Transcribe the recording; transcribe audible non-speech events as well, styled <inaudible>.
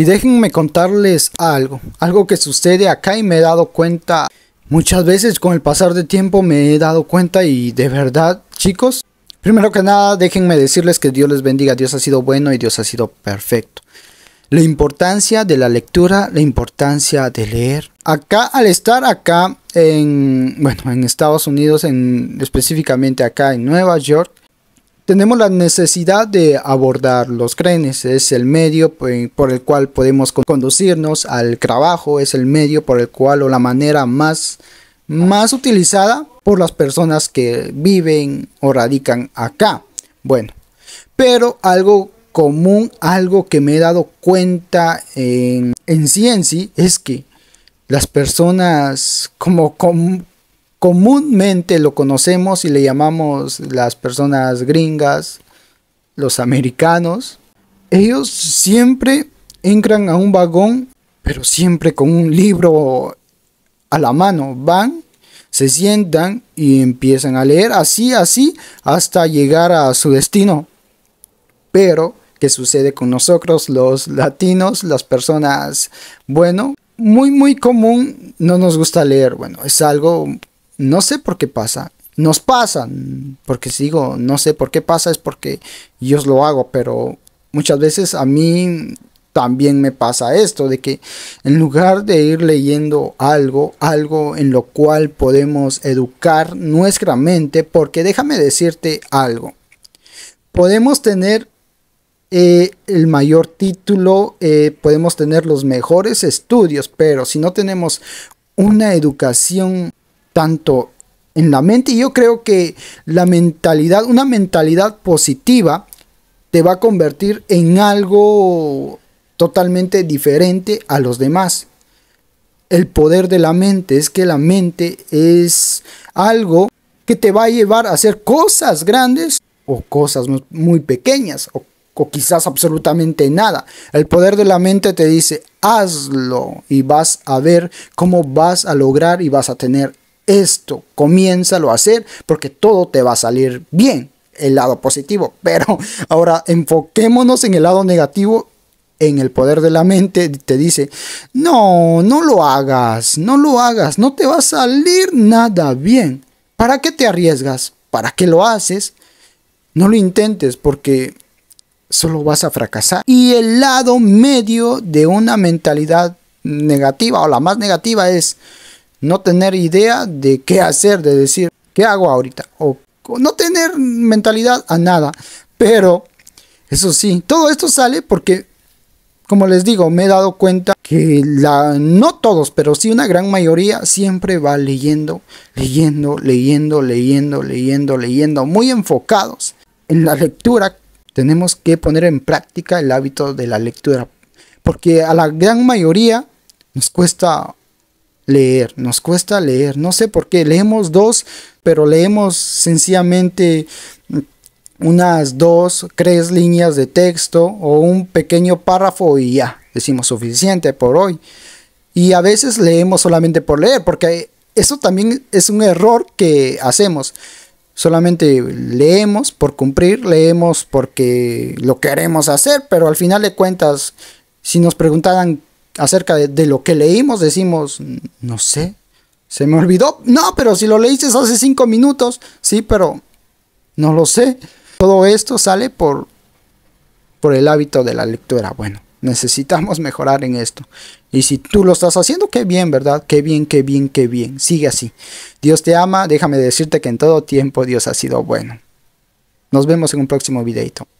Y déjenme contarles algo, algo que sucede acá y me he dado cuenta muchas veces con el pasar de tiempo me he dado cuenta y de verdad chicos, primero que nada déjenme decirles que Dios les bendiga, Dios ha sido bueno y Dios ha sido perfecto. La importancia de la lectura, la importancia de leer. Acá, al estar acá en, bueno, en Estados Unidos, en, específicamente acá en Nueva York, tenemos la necesidad de abordar los cranes. Es el medio por el cual podemos conducirnos al trabajo, es el medio por el cual o la manera más, más utilizada por las personas que viven o radican acá. Bueno, pero algo común, algo que me he dado cuenta en, en es que las personas como, como, comúnmente lo conocemos y le llamamos las personas gringas, los americanos, ellos siempre entran a un vagón, pero siempre con un libro a la mano. Van, se sientan y empiezan a leer así, así, hasta llegar a su destino. Pero, ¿qué sucede con nosotros los latinos, las personas? Bueno, muy, muy común, no nos gusta leer. Bueno, es algo no sé por qué pasa. Nos pasa, porque si digo no sé por qué pasa es porque yo lo hago, pero muchas veces a mí también me pasa esto, de que en lugar de ir leyendo algo, algo en lo cual podemos educar nuestra mente, porque déjame decirte algo, podemos tener eh, el mayor título, eh, podemos tener los mejores estudios, pero si no tenemos una educación tanto en la mente. Y yo creo que la mentalidad, una mentalidad positiva, te va a convertir en algo totalmente diferente a los demás. El poder de la mente es que la mente es algo que te va a llevar a hacer cosas grandes o cosas muy pequeñas o, o quizás absolutamente nada. El poder de la mente te dice hazlo y vas a ver cómo vas a lograr y vas a tener esto, comiénzalo a hacer porque todo te va a salir bien, el lado positivo. <laughs> Pero ahora enfoquémonos en el lado negativo en el poder de la mente te dice, no, no lo hagas, no lo hagas, no te va a salir nada bien. ¿Para qué te arriesgas? ¿Para qué lo haces? No lo intentes porque solo vas a fracasar. Y el lado medio de una mentalidad negativa o la más negativa es, no tener idea de qué hacer, de decir, ¿qué hago ahorita? O, no tener mentalidad a nada. Pero, eso sí, todo esto sale porque, como les digo, me he dado cuenta que la, no todos, pero sí una gran mayoría siempre va leyendo, leyendo, leyendo, leyendo, leyendo, leyendo, muy enfocados en la lectura. Tenemos que poner en práctica el hábito de la lectura, porque a la gran mayoría nos cuesta leer, nos cuesta leer, no sé por qué, leemos dos, pero leemos sencillamente unas dos, tres líneas de texto o un pequeño párrafo y ya, decimos suficiente por hoy. Y a veces leemos solamente por leer, porque eso también es un error que hacemos. Solamente leemos por cumplir, leemos porque lo queremos hacer, pero al final de cuentas, si nos preguntaran acerca de, lo que leímos, decimos, no sé, se me olvidó. No, pero si lo leíste hace cinco minutos, sí, pero no lo sé. Todo esto sale por, por el hábito de la lectura. Bueno, necesitamos mejorar en esto. Y si tú lo estás haciendo, qué bien, ¿verdad? Qué bien, qué bien, qué bien. Sigue así. Dios te ama. Déjame decirte que en todo tiempo Dios ha sido bueno. Nos vemos en un próximo videito.